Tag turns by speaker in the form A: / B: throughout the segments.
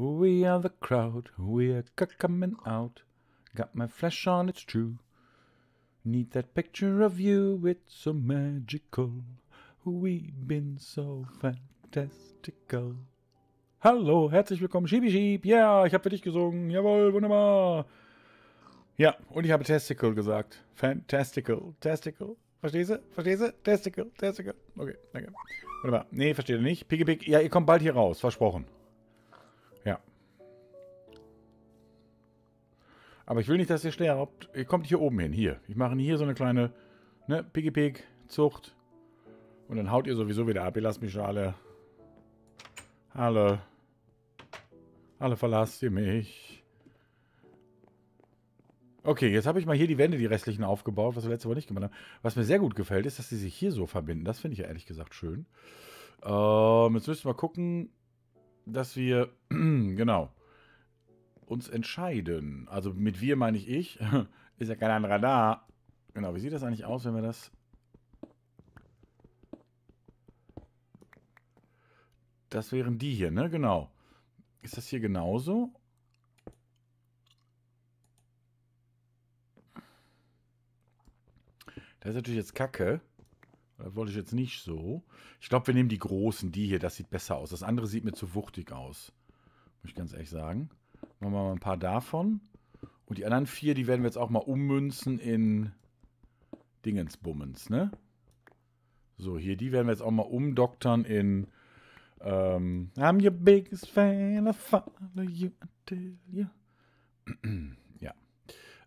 A: We are the crowd, we're coming out. Got my flash on, it's true. Need that picture of you, it's so magical. We've been so fantastical. Hallo, herzlich willkommen, Schibi Schieb. Ja, ich habe für dich gesungen. Jawohl, wunderbar. Ja, und ich habe Testicle gesagt. Fantastical, Testicle. Verstehst du? Verstehst du? Testicle, Testicle. Okay, danke. Wunderbar. Nee, versteht ihr nicht. Piggy Pig, ja, ihr kommt bald hier raus, versprochen. Aber ich will nicht, dass ihr sterbt. Ihr kommt hier oben hin. Hier. Ich mache hier so eine kleine ne, Piggy-Pig-Zucht. Und dann haut ihr sowieso wieder ab. Ihr lasst mich schon alle... Alle... Alle verlasst ihr mich. Okay, jetzt habe ich mal hier die Wände, die restlichen, aufgebaut, was wir letzte Woche nicht gemacht haben. Was mir sehr gut gefällt, ist, dass sie sich hier so verbinden. Das finde ich ja ehrlich gesagt schön. Ähm, jetzt müssen wir gucken, dass wir... genau uns entscheiden. Also mit wir meine ich ich. Ist ja kein anderer da. Genau, wie sieht das eigentlich aus, wenn wir das... Das wären die hier, ne? Genau. Ist das hier genauso? Das ist natürlich jetzt kacke. Das wollte ich jetzt nicht so. Ich glaube, wir nehmen die großen, die hier. Das sieht besser aus. Das andere sieht mir zu wuchtig aus. Muss ich ganz ehrlich sagen. Machen wir mal ein paar davon. Und die anderen vier, die werden wir jetzt auch mal ummünzen in Dingensbummens, ne? So, hier, die werden wir jetzt auch mal umdoktern in ähm, I'm your biggest fan, I follow you until you... ja.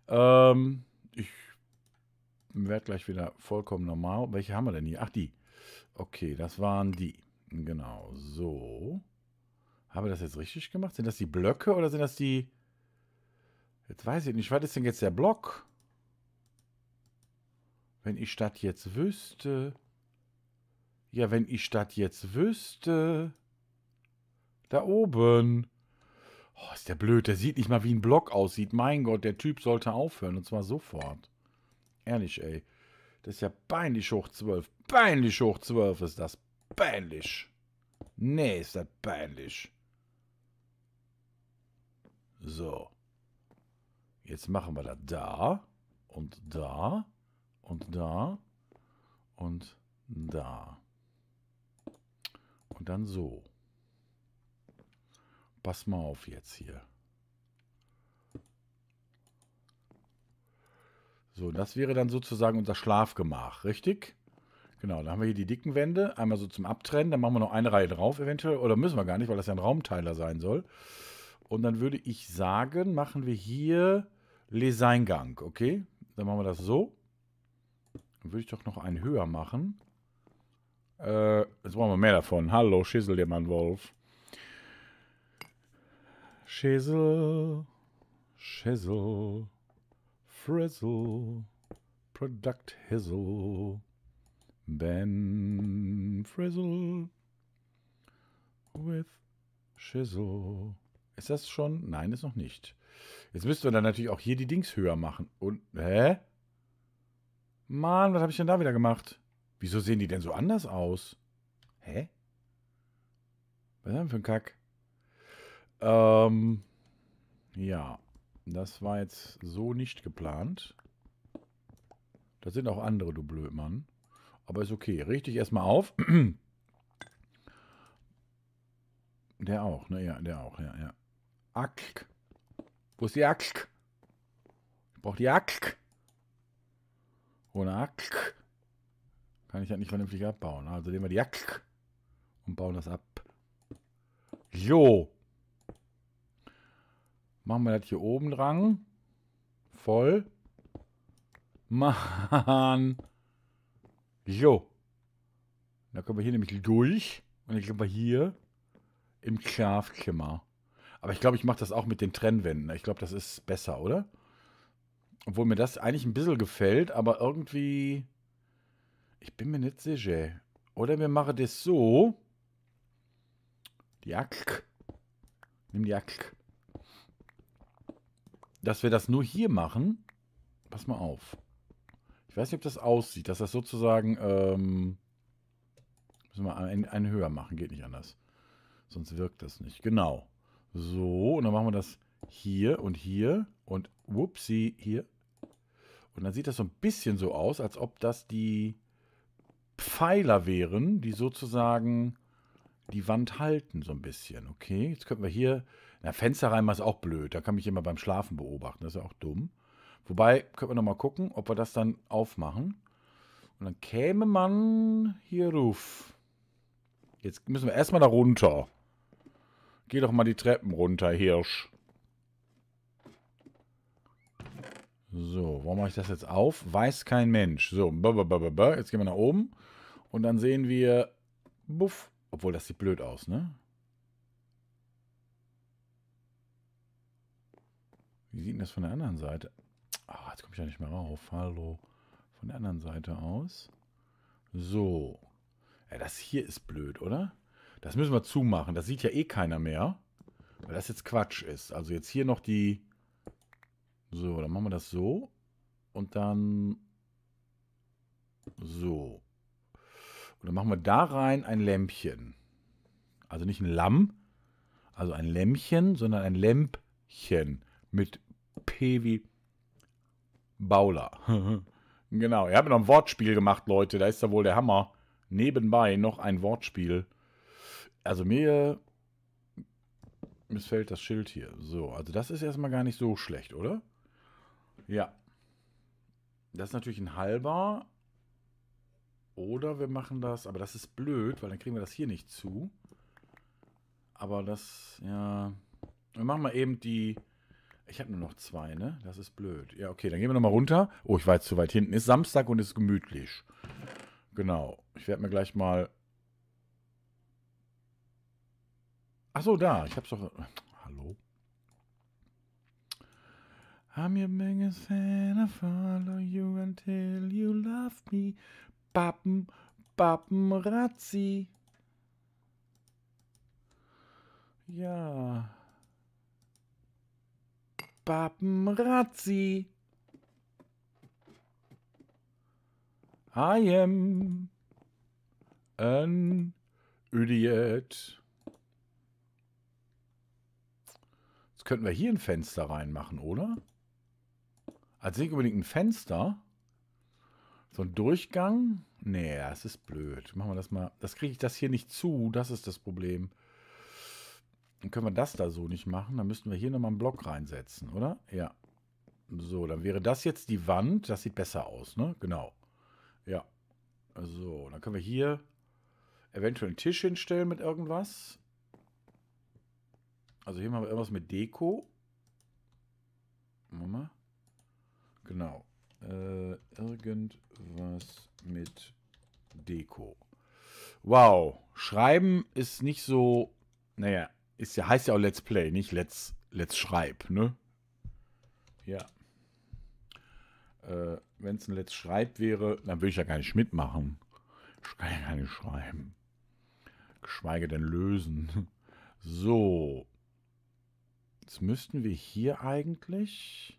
A: Ähm, ich werde gleich wieder vollkommen normal. Welche haben wir denn hier? Ach, die. Okay, das waren die. Genau, so. Haben wir das jetzt richtig gemacht? Sind das die Blöcke oder sind das die... Jetzt weiß ich nicht, was ist denn jetzt der Block? Wenn ich das jetzt wüsste... Ja, wenn ich das jetzt wüsste... Da oben... Oh, ist der blöd. Der sieht nicht mal, wie ein Block aussieht. Mein Gott, der Typ sollte aufhören. Und zwar sofort. Ehrlich, ey. Das ist ja peinlich hoch 12. Peinlich hoch 12 ist das. Peinlich. Nee, ist das peinlich. So. Jetzt machen wir das da und da und da und da. Und dann so. Pass mal auf jetzt hier. So, das wäre dann sozusagen unser Schlafgemach, richtig? Genau, dann haben wir hier die dicken Wände, einmal so zum Abtrennen, dann machen wir noch eine Reihe drauf eventuell, oder müssen wir gar nicht, weil das ja ein Raumteiler sein soll. Und dann würde ich sagen, machen wir hier Leseingang, okay? Dann machen wir das so. Dann würde ich doch noch einen höher machen. Äh, jetzt brauchen wir mehr davon. Hallo, schissel der Mann Wolf. Schissel, schissel, frizzle, product hizzle, Ben frizzle with shizzle. Ist das schon? Nein, ist noch nicht. Jetzt müssten wir dann natürlich auch hier die Dings höher machen. Und, hä? Mann, was habe ich denn da wieder gemacht? Wieso sehen die denn so anders aus? Hä? Was ist denn für ein Kack? Ähm, ja. Das war jetzt so nicht geplant. Da sind auch andere, du Blödmann. Aber ist okay. Richte ich erstmal auf. Der auch, ne? Ja, der auch, ja, ja. Axt. Wo ist die Axt? Ich brauche die Axt. Ohne Axt kann ich das nicht vernünftig abbauen. Also nehmen wir die Axt und bauen das ab. So. Machen wir das hier oben dran. Voll. Mann. So. Da kommen wir hier nämlich durch. Und jetzt sind wir hier im Schlafzimmer. Aber ich glaube, ich mache das auch mit den Trennwänden. Ne? Ich glaube, das ist besser, oder? Obwohl mir das eigentlich ein bisschen gefällt, aber irgendwie... Ich bin mir nicht sicher. Oder wir machen das so. Die Ack. Nimm die Ack. Dass wir das nur hier machen. Pass mal auf. Ich weiß nicht, ob das aussieht, dass das sozusagen... Ähm, müssen wir einen, höher machen, geht nicht anders. Sonst wirkt das nicht. Genau. So, und dann machen wir das hier und hier und whoopsie, hier. Und dann sieht das so ein bisschen so aus, als ob das die Pfeiler wären, die sozusagen die Wand halten, so ein bisschen. Okay, jetzt könnten wir hier, na, Fenster reinmachen ist auch blöd, da kann mich jemand beim Schlafen beobachten, das ist ja auch dumm. Wobei, können wir nochmal gucken, ob wir das dann aufmachen. Und dann käme man hier ruf. Jetzt müssen wir erstmal da runter. Geh doch mal die Treppen runter, Hirsch. So, warum mache ich das jetzt auf? Weiß kein Mensch. So, jetzt gehen wir nach oben. Und dann sehen wir... Buff. Obwohl, das sieht blöd aus, ne? Wie sieht denn das von der anderen Seite? Ah, jetzt komme ich ja nicht mehr rauf. Hallo. Von der anderen Seite aus. So. Ja, das hier ist blöd, oder? Das müssen wir zumachen. Das sieht ja eh keiner mehr. Weil das jetzt Quatsch ist. Also jetzt hier noch die... So, dann machen wir das so. Und dann... So. Und dann machen wir da rein ein Lämpchen. Also nicht ein Lamm, also ein Lämpchen, sondern ein Lämpchen mit P wie Bauler. genau, ihr habt noch ein Wortspiel gemacht, Leute. Da ist da wohl der Hammer. Nebenbei noch ein Wortspiel. Also mir missfällt das Schild hier. So, also das ist erstmal gar nicht so schlecht, oder? Ja. Das ist natürlich ein halber. Oder wir machen das, aber das ist blöd, weil dann kriegen wir das hier nicht zu. Aber das, ja... Wir machen mal eben die... Ich habe nur noch zwei, ne? Das ist blöd. Ja, okay, dann gehen wir nochmal runter. Oh, ich war jetzt zu weit hinten. Ist Samstag und ist gemütlich. Genau. Ich werde mir gleich mal Ach so, da. Ich hab's doch... Hallo? I'm your biggest fan, I follow you until you love me. Pappen, Pappen, Razzi. Ja. Pappen, Razzi. I am an idiot. könnten wir hier ein Fenster reinmachen, oder? Also nicht unbedingt ein Fenster. So ein Durchgang? Nee, das ist blöd. Machen wir das mal. Das kriege ich das hier nicht zu. Das ist das Problem. Dann können wir das da so nicht machen. Dann müssten wir hier nochmal einen Block reinsetzen, oder? Ja. So, dann wäre das jetzt die Wand. Das sieht besser aus, ne? Genau. Ja. So, dann können wir hier eventuell einen Tisch hinstellen mit irgendwas. Also hier haben wir irgendwas mit Deko. Mama. Genau. Äh, irgendwas mit Deko. Wow. Schreiben ist nicht so. Naja, ist ja, heißt ja auch Let's Play, nicht Let's, Let's Schreib, ne? Ja. Äh, Wenn es ein Let's Schreib wäre, dann würde ich ja gar nicht mitmachen. Ich kann ja gar nicht schreiben. Geschweige denn lösen. So, Jetzt müssten wir hier eigentlich...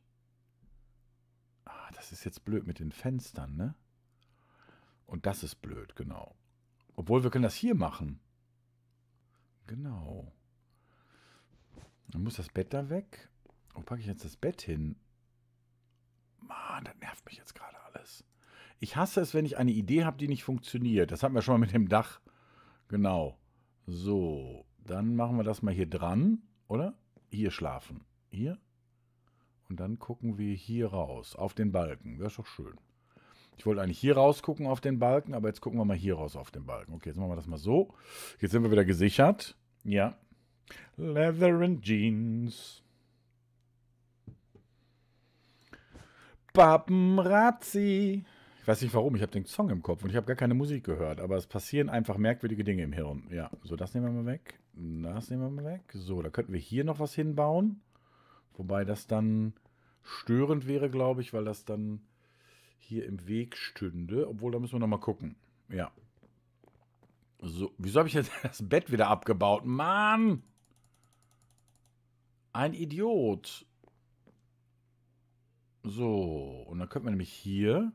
A: Ah, das ist jetzt blöd mit den Fenstern, ne? Und das ist blöd, genau. Obwohl, wir können das hier machen. Genau. Dann muss das Bett da weg. Wo packe ich jetzt das Bett hin? Mann, das nervt mich jetzt gerade alles. Ich hasse es, wenn ich eine Idee habe, die nicht funktioniert. Das hatten wir schon mal mit dem Dach. Genau. So, dann machen wir das mal hier dran, oder? hier schlafen. Hier? Und dann gucken wir hier raus, auf den Balken. Das ist doch schön. Ich wollte eigentlich hier raus gucken auf den Balken, aber jetzt gucken wir mal hier raus auf den Balken. Okay, jetzt machen wir das mal so. Jetzt sind wir wieder gesichert. Ja. Leather and Jeans. Paparazzi. Ich weiß nicht warum, ich habe den Song im Kopf und ich habe gar keine Musik gehört, aber es passieren einfach merkwürdige Dinge im Hirn. Ja, so das nehmen wir mal weg. Das nehmen wir mal weg. So, da könnten wir hier noch was hinbauen. Wobei das dann störend wäre, glaube ich, weil das dann hier im Weg stünde. Obwohl, da müssen wir nochmal gucken. Ja. So, wieso habe ich jetzt das Bett wieder abgebaut? Mann! Ein Idiot! So, und dann könnten wir nämlich hier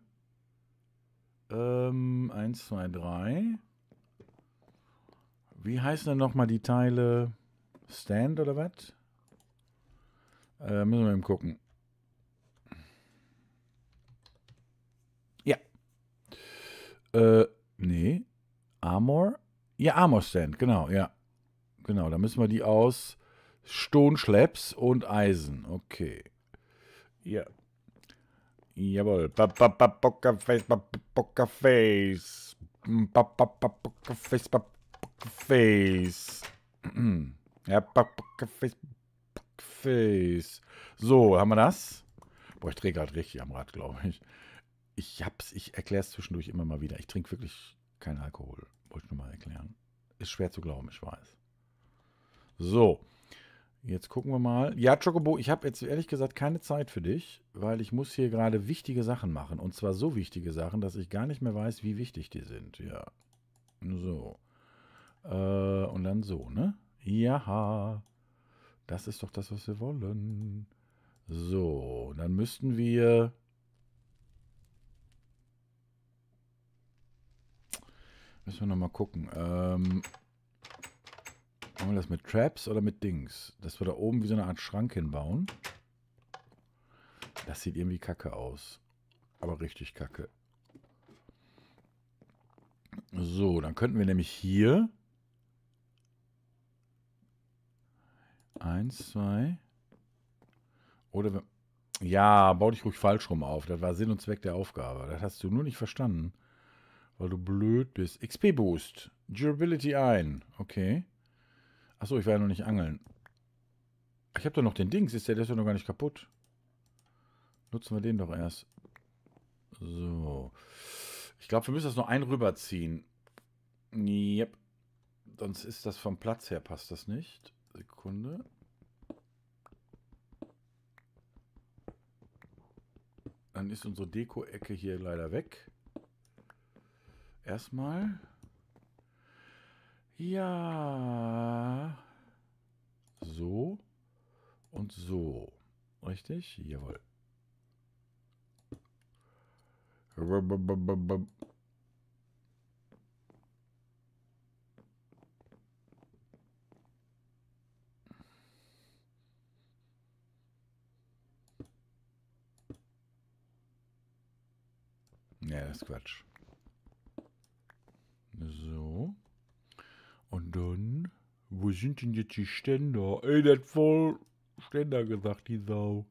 A: ähm, 1, 2, 3 wie heißen denn nochmal die Teile? Stand oder was? Äh, müssen wir eben gucken. Ja. Äh, nee. Armor? Ja, Armor Stand, genau, ja. Genau, da müssen wir die aus Stonschleps und Eisen. Okay. Ja. Jawohl. Pokerface, Pokerface. Pokerface, Backface. Ja, Backface. Backface. So, haben wir das? Boah, ich drehe gerade richtig am Rad, glaube ich. Ich hab's, ich erkläre es zwischendurch immer mal wieder. Ich trinke wirklich keinen Alkohol. Wollte ich nur mal erklären. Ist schwer zu glauben, ich weiß. So. Jetzt gucken wir mal. Ja, Chocobo, ich habe jetzt ehrlich gesagt keine Zeit für dich, weil ich muss hier gerade wichtige Sachen machen. Und zwar so wichtige Sachen, dass ich gar nicht mehr weiß, wie wichtig die sind. Ja. So. Äh, und dann so, ne? Ja, das ist doch das, was wir wollen. So, dann müssten wir... Müssen wir nochmal gucken. Ähm, machen wir das mit Traps oder mit Dings? Dass wir da oben wie so eine Art Schrank hinbauen. Das sieht irgendwie kacke aus. Aber richtig kacke. So, dann könnten wir nämlich hier Eins, zwei. Oder ja, bau dich ruhig falsch rum auf. Das war Sinn und Zweck der Aufgabe. Das hast du nur nicht verstanden, weil du blöd bist. XP Boost. Durability ein. Okay. Achso, ich war ja noch nicht angeln. Ich habe doch noch den Dings. Ist der, der ist doch noch gar nicht kaputt. Nutzen wir den doch erst. So. Ich glaube, wir müssen das noch ein rüberziehen. Yep. Sonst ist das vom Platz her, passt das nicht. Sekunde. Dann ist unsere Deko-Ecke hier leider weg. Erstmal. Ja. So. Und so. Richtig? Jawohl. Ja, das ist Quatsch. So. Und dann. Wo sind denn jetzt die Ständer? Ey, der hat voll Ständer gesagt, die Sau.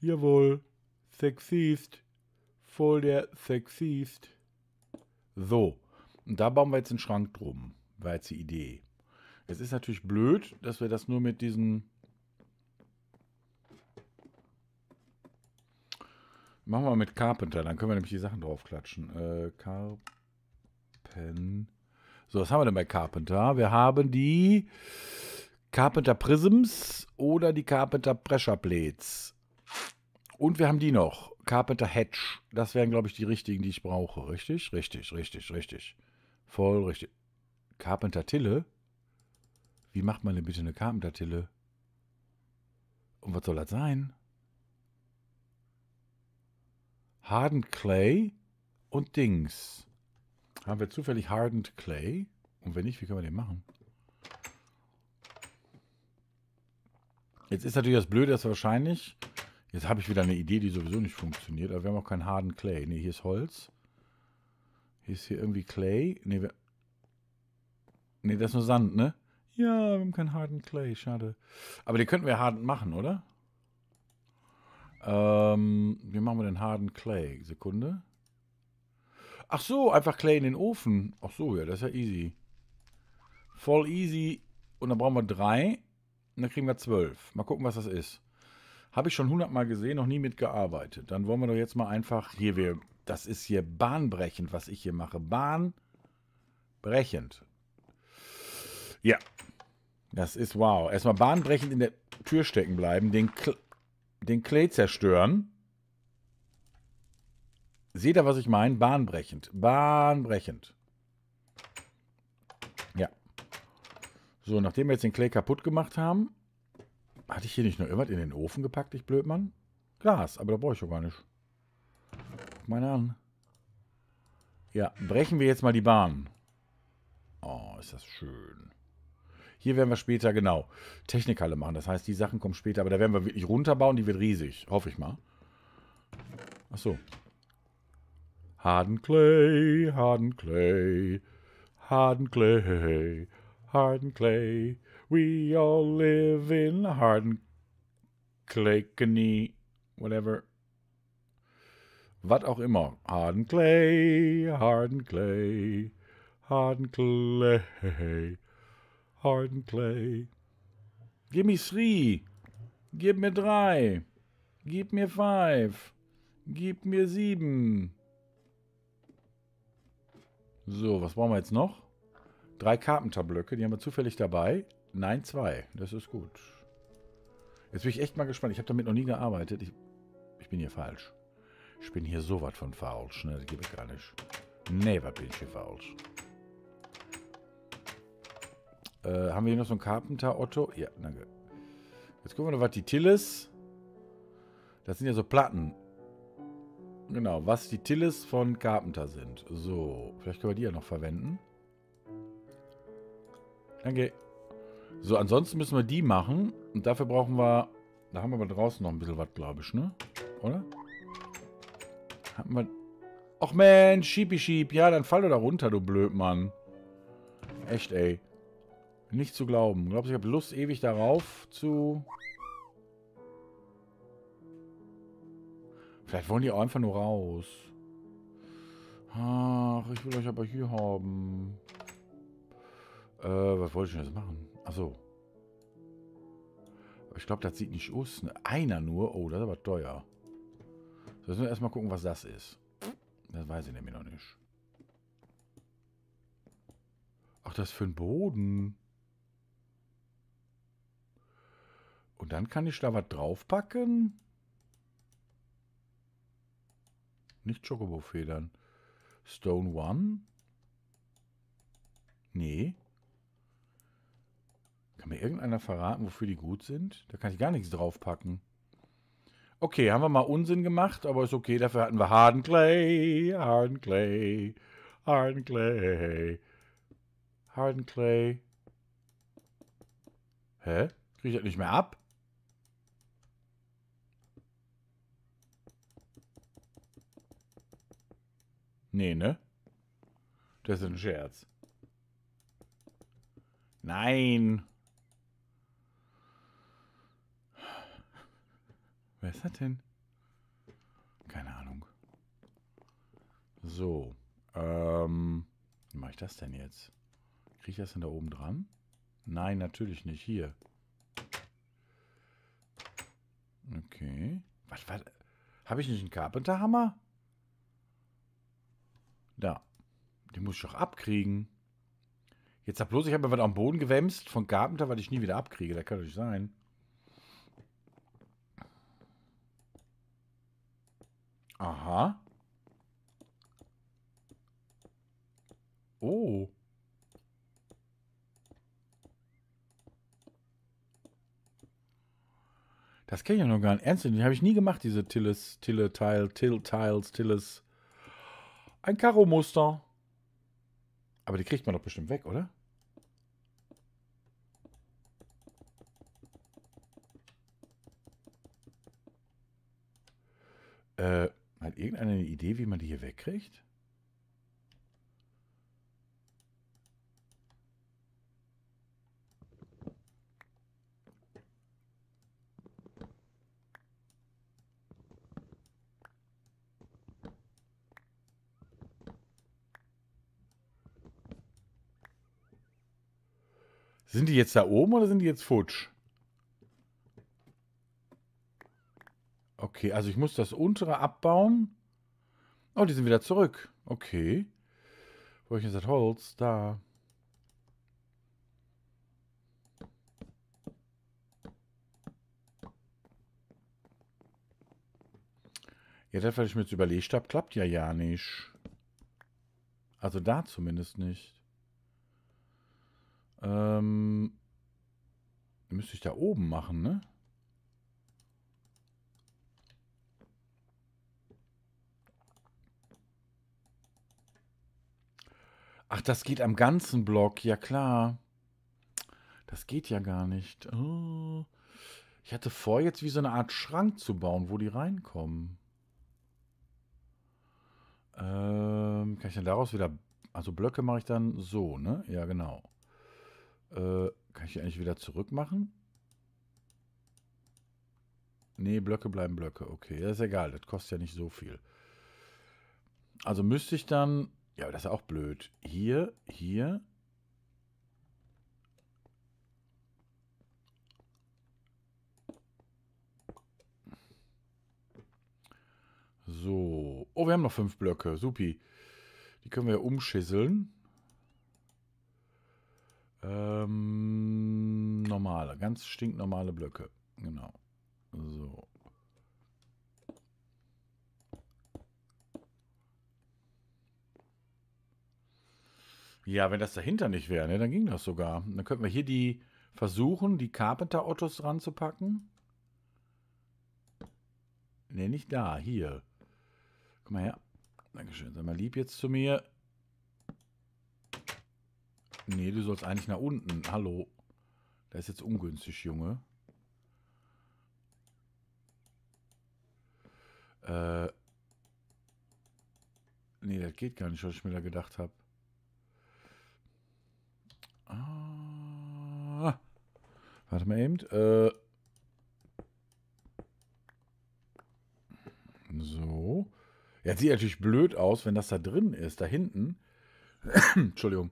A: Jawohl. Sexist. Voll der Sexist. So. Und da bauen wir jetzt einen Schrank drum. War jetzt die Idee. Es ist natürlich blöd, dass wir das nur mit diesen Machen wir mit Carpenter, dann können wir nämlich die Sachen draufklatschen. Äh, Carpen. So, was haben wir denn bei Carpenter? Wir haben die Carpenter Prisms oder die Carpenter Pressure Blades. Und wir haben die noch. Carpenter Hedge. Das wären, glaube ich, die richtigen, die ich brauche. Richtig? Richtig, richtig, richtig. Voll richtig. Carpenter Tille? Wie macht man denn bitte eine Carpenter Tille? Und was soll das sein? Hardened Clay und Dings. Haben wir zufällig Hardened Clay? Und wenn nicht, wie können wir den machen? Jetzt ist natürlich das Blöde, dass wahrscheinlich... Jetzt habe ich wieder eine Idee, die sowieso nicht funktioniert. Aber wir haben auch keinen harten Clay. Ne, hier ist Holz. Hier ist hier irgendwie Clay. Ne, wir... das ist nur Sand, ne? Ja, wir haben keinen harten Clay. Schade. Aber den könnten wir harten machen, oder? Ähm, wie machen wir den harten Clay? Sekunde. Ach so, einfach Clay in den Ofen. Ach so, ja, das ist ja easy. Voll easy. Und dann brauchen wir drei. Und dann kriegen wir zwölf. Mal gucken, was das ist. Habe ich schon hundertmal gesehen, noch nie mitgearbeitet. Dann wollen wir doch jetzt mal einfach... Hier, wir, das ist hier bahnbrechend, was ich hier mache. Bahnbrechend. Ja. Das ist wow. Erstmal bahnbrechend in der Tür stecken bleiben. Den... Kl den Clay zerstören. Seht ihr, was ich meine? Bahnbrechend. Bahnbrechend. Ja. So, nachdem wir jetzt den Clay kaputt gemacht haben, hatte ich hier nicht noch irgendwas in den Ofen gepackt, ich Blödmann? Glas, aber da brauche ich doch gar nicht. Guck mal an. Ja, brechen wir jetzt mal die Bahn. Oh, ist das schön. Hier werden wir später, genau, Technikhalle machen. Das heißt, die Sachen kommen später. Aber da werden wir wirklich runterbauen. Die wird riesig. Hoffe ich mal. Ach so. Harden Clay, Harden Clay, Harden Clay, Harden Clay. We all live in Harden Clay, whatever. Was auch immer. Harden Clay, Harden Clay, Harden Clay hardened clay. Give me three. Gib mir drei. Gib mir five. Gib mir sieben. So, was brauchen wir jetzt noch? Drei Karpentabblöcke, die haben wir zufällig dabei. Nein, zwei. Das ist gut. Jetzt bin ich echt mal gespannt. Ich habe damit noch nie gearbeitet. Ich, ich bin hier falsch. Ich bin hier so was von falsch. Ne? Das gebe ich gar nicht. Nee, was bin ich hier falsch. Äh, haben wir hier noch so einen Carpenter Otto? Ja, danke. Jetzt gucken wir noch, was die Tilles. Das sind ja so Platten. Genau, was die Tilles von Carpenter sind. So, vielleicht können wir die ja noch verwenden. Danke. So, ansonsten müssen wir die machen. Und dafür brauchen wir... Da haben wir aber draußen noch ein bisschen was, glaube ich, ne? Oder? Haben wir... Och Mensch, Schiebischieb. Ja, dann fall doch da runter, du Blödmann. Echt, ey. Nicht zu glauben. Glaubst du, ich habe Lust ewig darauf zu... Vielleicht wollen die auch einfach nur raus. Ach, ich will euch aber hier haben. Äh, was wollte ich denn jetzt machen? Achso. Ich glaube, das sieht nicht aus. Ne, einer nur. Oh, das ist aber teuer. So, müssen wir erstmal gucken, was das ist. Das weiß ich nämlich noch nicht. Ach, das ist für den Boden. Und dann kann ich da was draufpacken. Nicht chocobo federn Stone One? Nee. Kann mir irgendeiner verraten, wofür die gut sind? Da kann ich gar nichts draufpacken. Okay, haben wir mal Unsinn gemacht, aber ist okay. Dafür hatten wir Harden Clay, Harden Clay, Harden Clay, Harden Clay. Hä? Kriege ich das nicht mehr ab? Nee, ne? Das ist ein Scherz. Nein. Wer ist das denn? Keine Ahnung. So. Ähm, wie mache ich das denn jetzt? Kriege ich das denn da oben dran? Nein, natürlich nicht. Hier. Okay. Was, was? Habe ich nicht einen Carpenterhammer? Da. Die muss ich doch abkriegen. Jetzt hab bloß, ich habe mir was am Boden gewämst von Carpenter, weil ich nie wieder abkriege. Da kann doch nicht sein. Aha. Oh. Das kenne ich ja noch gar nicht. Ernsthaft, die habe ich nie gemacht, diese Tilles, Tille, Tile, Till, Tiles, Tilles. Ein Karo-Muster. Aber die kriegt man doch bestimmt weg, oder? Äh, hat irgendeine Idee, wie man die hier wegkriegt? Sind die jetzt da oben oder sind die jetzt futsch? Okay, also ich muss das untere abbauen. Oh, die sind wieder zurück. Okay. Wo ich jetzt das Holz? Da. Ja, das, was ich mir jetzt überlegt habe, klappt ja ja nicht. Also da zumindest nicht. Ähm, müsste ich da oben machen, ne? Ach, das geht am ganzen Block. Ja, klar. Das geht ja gar nicht. Oh. Ich hatte vor, jetzt wie so eine Art Schrank zu bauen, wo die reinkommen. Ähm, kann ich dann daraus wieder... Also Blöcke mache ich dann so, ne? Ja, genau. Äh, kann ich die eigentlich wieder zurückmachen? Nee, Blöcke bleiben Blöcke. Okay, das ist egal. Das kostet ja nicht so viel. Also müsste ich dann... Ja, aber das ist auch blöd. Hier, hier... So. Oh, wir haben noch fünf Blöcke. Supi. Die können wir ja umschisseln. Ähm, normale, ganz stinknormale Blöcke. Genau. So. Ja, wenn das dahinter nicht wäre, ne, dann ging das sogar. Dann könnten wir hier die versuchen, die Carpenter-Ottos ranzupacken. Ne, nicht da, hier. Guck mal her. Dankeschön. Sei mal lieb jetzt zu mir. Nee, du sollst eigentlich nach unten. Hallo. Das ist jetzt ungünstig, Junge. Äh. Nee, das geht gar nicht, was ich mir da gedacht habe. Ah. Warte mal eben. Äh. So. ja, sieht natürlich blöd aus, wenn das da drin ist, da hinten. Entschuldigung.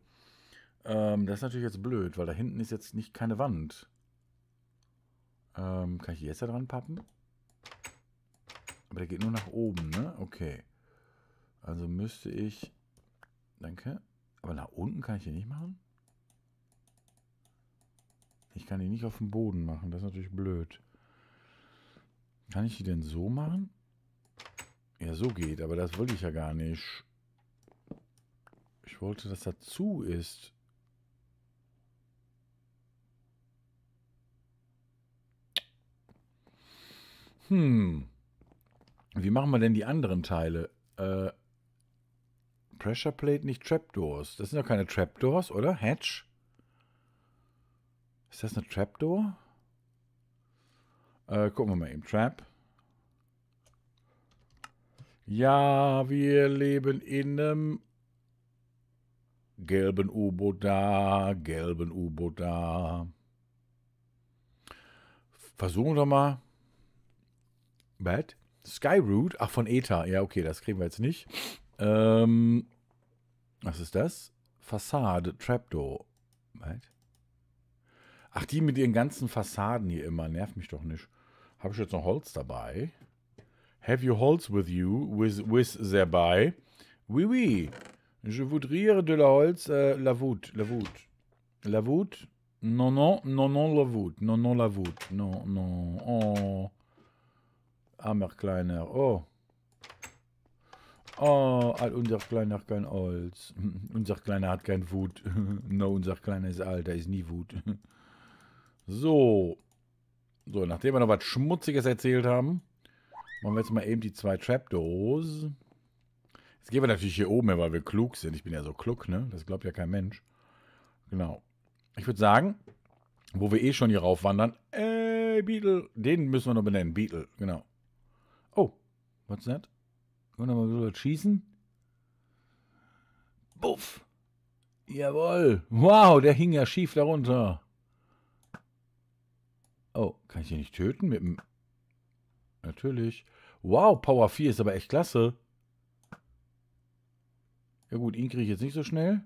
A: Ähm, das ist natürlich jetzt blöd, weil da hinten ist jetzt nicht keine Wand. Ähm, kann ich jetzt da dran pappen? Aber der geht nur nach oben, ne? Okay. Also müsste ich... Danke. Aber nach unten kann ich hier nicht machen? Ich kann die nicht auf dem Boden machen. Das ist natürlich blöd. Kann ich die denn so machen? Ja, so geht. Aber das will ich ja gar nicht. Ich wollte, dass das zu ist. Hm. Wie machen wir denn die anderen Teile? Äh, Pressure Plate, nicht Trapdoors. Das sind doch keine Trapdoors, oder? Hatch? Ist das eine Trapdoor? Äh, gucken wir mal eben. Trap. Ja, wir leben in einem gelben U-Boot da, gelben U-Boot da. Versuchen wir doch mal. Bad? Skyroot? Ach, von ETA. Ja, okay, das kriegen wir jetzt nicht. Ähm, was ist das? Fassade, Trapdoor. Bad? Ach, die mit ihren ganzen Fassaden hier immer. Nervt mich doch nicht. Habe ich jetzt noch Holz dabei? Have you Holz with you? With, with thereby? Oui, oui. Je voudrais de la Holz, äh, la voûte, la voûte. La voûte? Non, non, non, non, la voûte. Non, non, la voûte. Non, non, oh. Armer Kleiner. Oh. Oh, unser Kleiner hat kein Holz. unser Kleiner hat kein Wut. no, unser Kleiner ist alt, da ist nie Wut. so. So, nachdem wir noch was Schmutziges erzählt haben, machen wir jetzt mal eben die zwei Trapdoors. Jetzt gehen wir natürlich hier oben her, weil wir klug sind. Ich bin ja so klug, ne? Das glaubt ja kein Mensch. Genau. Ich würde sagen, wo wir eh schon hier raufwandern, ey, Beetle, den müssen wir noch benennen. Beetle, genau. What's that? das? Können wir mal so was schießen? Buff! Jawohl! Wow, der hing ja schief darunter. Oh, kann ich ihn nicht töten mit dem... Natürlich. Wow, Power 4 ist aber echt klasse. Ja gut, ihn kriege ich jetzt nicht so schnell.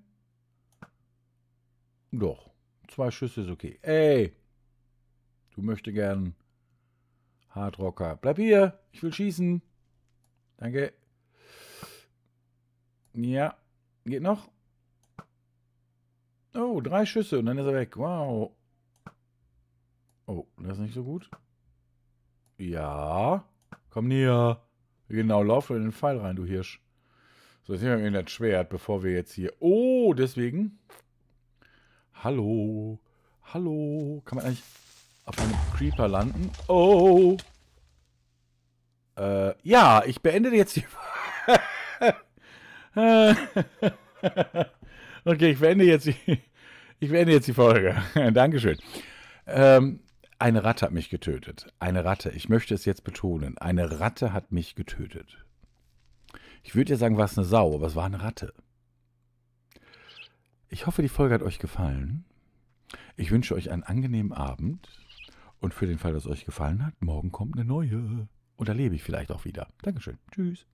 A: Doch, zwei Schüsse ist okay. Ey, du möchtest gern Hardrocker. Bleib hier, ich will schießen. Danke. Ja, geht noch. Oh, drei Schüsse und dann ist er weg. Wow. Oh, das ist nicht so gut. Ja. Komm näher. Genau, lauf in den Pfeil rein, du Hirsch. So, jetzt nehmen wir das Schwert, bevor wir jetzt hier... Oh, deswegen. Hallo. Hallo. Kann man eigentlich auf einem Creeper landen? Oh. Äh, ja, ich beende jetzt die. okay, ich beende jetzt die. Ich beende jetzt die Folge. Dankeschön. Ähm, eine Ratte hat mich getötet. Eine Ratte. Ich möchte es jetzt betonen. Eine Ratte hat mich getötet. Ich würde ja sagen, war es eine Sau, aber es war eine Ratte. Ich hoffe, die Folge hat euch gefallen. Ich wünsche euch einen angenehmen Abend. Und für den Fall, dass es euch gefallen hat, morgen kommt eine neue. Und da lebe ich vielleicht auch wieder. Dankeschön. Tschüss.